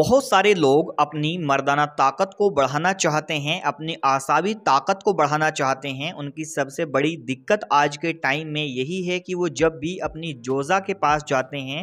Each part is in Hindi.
बहुत सारे लोग अपनी मर्दाना ताकत को बढ़ाना चाहते हैं अपनी आसावी ताकत को बढ़ाना चाहते हैं उनकी सबसे बड़ी दिक्कत आज के टाइम में यही है कि वो जब भी अपनी जोजा के पास जाते हैं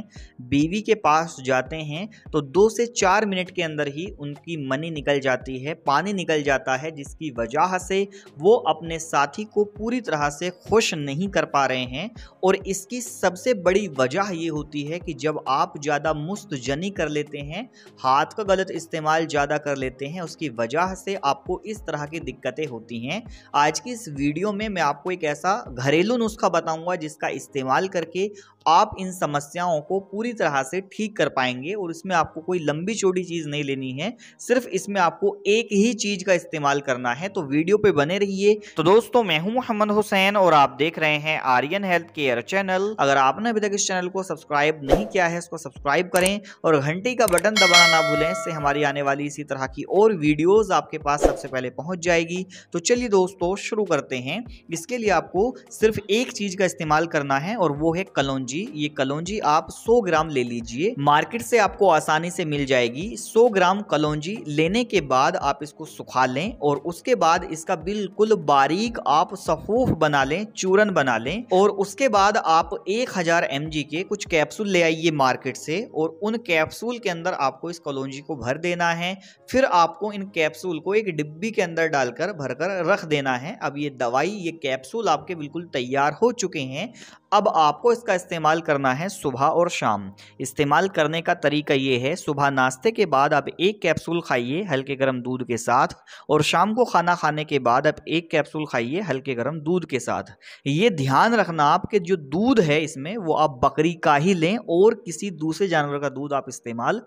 बीवी के पास जाते हैं तो दो से चार मिनट के अंदर ही उनकी मनी निकल जाती है पानी निकल जाता है जिसकी वजह से वो अपने साथी को पूरी तरह से खुश नहीं कर पा रहे हैं और इसकी सबसे बड़ी वजह ये होती है कि जब आप ज़्यादा मुस्तजनी कर लेते हैं हाथ का गलत इस्तेमाल ज़्यादा कर लेते हैं उसकी वजह से आपको इस तरह की दिक्कतें होती हैं आज की इस वीडियो में मैं आपको एक ऐसा घरेलू नुस्खा बताऊंगा जिसका इस्तेमाल करके आप इन समस्याओं को पूरी तरह से ठीक कर पाएंगे और इसमें आपको कोई लंबी छोटी चीज़ नहीं लेनी है सिर्फ इसमें आपको एक ही चीज़ का इस्तेमाल करना है तो वीडियो पे बने रहिए तो दोस्तों मैं हूं मोहम्मद हुसैन और आप देख रहे हैं आर्यन हेल्थ केयर चैनल अगर आपने अभी तक इस चैनल को सब्सक्राइब नहीं किया है इसको सब्सक्राइब करें और घंटी का बटन दबाना ना भूलें इससे हमारी आने वाली इसी तरह की और वीडियोज़ आपके पास सबसे पहले पहुँच जाएगी तो चलिए दोस्तों शुरू करते हैं इसके लिए आपको सिर्फ एक चीज़ का इस्तेमाल करना है और वो है कलौजी जी ये कलौजी आप 100 ग्राम ले लीजिए मार्केट से आपको आसानी से मिल जाएगी 100 ग्राम कलौजी लेने के बाद आप इसको सुखा लें और उसके बाद इसका बिल्कुल बारीक आप सफूफ बना लें चूरन बना लें और उसके बाद आप 1000 हजार के कुछ कैप्सूल ले आइए मार्केट से और उन कैप्सूल के अंदर आपको इस कलौजी को भर देना है फिर आपको इन कैप्सूल को एक डिब्बी के अंदर डालकर भरकर रख देना है अब ये दवाई ये कैप्सूल आपके बिल्कुल तैयार हो चुके हैं अब आपको इसका इस्तेमाल इस्तेमाल करना है सुबह और शाम इस्तेमाल करने का तरीका ये है सुबह नाश्ते के बाद आप एक कैप्सूल खाइए हल्के गर्म दूध के साथ और शाम को खाना खाने के बाद आप एक कैप्सूल खाइए हल्के गर्म दूध के साथ ये ध्यान रखना आपके जो दूध है इसमें वो आप बकरी का ही लें और किसी दूसरे जानवर का दूध आप इस्तेमाल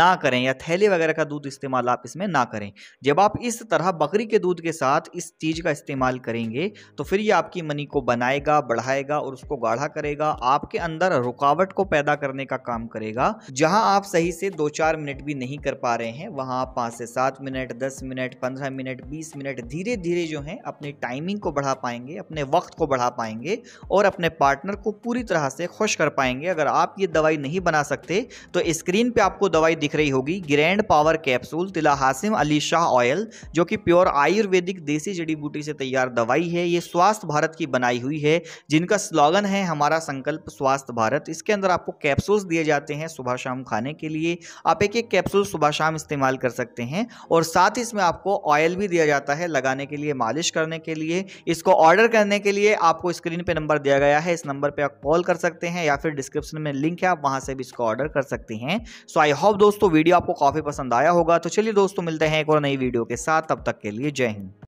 ना करें या थैले वगैरह का दूध इस्तेमाल आप इसमें ना करें जब आप इस तरह बकरी के दूध के साथ इस चीज़ का इस्तेमाल करेंगे तो फिर ये आपकी मनी को बनाएगा बढ़ाएगा और उसको गाढ़ा करेगा आपके अंदर रुकावट को पैदा करने का काम करेगा जहां आप सही से दो चार मिनट भी नहीं कर पा रहे हैं वहां आप पांच से सात मिनट दस मिनट पंद्रह मिनट बीस मिनट धीरे धीरे जो है अपनी टाइमिंग को बढ़ा पाएंगे अपने वक्त को बढ़ा पाएंगे और अपने पार्टनर को पूरी तरह से खुश कर पाएंगे अगर आप ये दवाई नहीं बना सकते तो स्क्रीन पे आपको दवाई दिख रही होगी ग्रैंड पावर कैप्सूल तिला हासिम अली शाह ऑयल जो कि प्योर आयुर्वेदिक देसी जड़ी बूटी से तैयार दवाई है ये स्वास्थ्य भारत की बनाई हुई है जिनका स्लोगन है हमारा संकल्प स्वास्थ्य स्वास्थ्य भारत इसके अंदर आपको कैप्सूल्स दिए जाते हैं सुबह शाम खाने के लिए आप एक एक कैप्सूल सुबह शाम इस्तेमाल कर सकते हैं और साथ ही इसमें आपको ऑयल भी दिया जाता है लगाने के लिए मालिश करने के लिए इसको ऑर्डर करने के लिए आपको स्क्रीन पर नंबर दिया गया है इस नंबर पर आप कॉल कर सकते हैं या फिर डिस्क्रिप्शन में लिंक है आप वहाँ से भी इसको ऑर्डर कर सकते हैं सो आई होप दोस्तों वीडियो आपको काफ़ी पसंद आया होगा तो चलिए दोस्तों मिलते हैं एक और नई वीडियो के साथ तब तक के लिए जय हिंद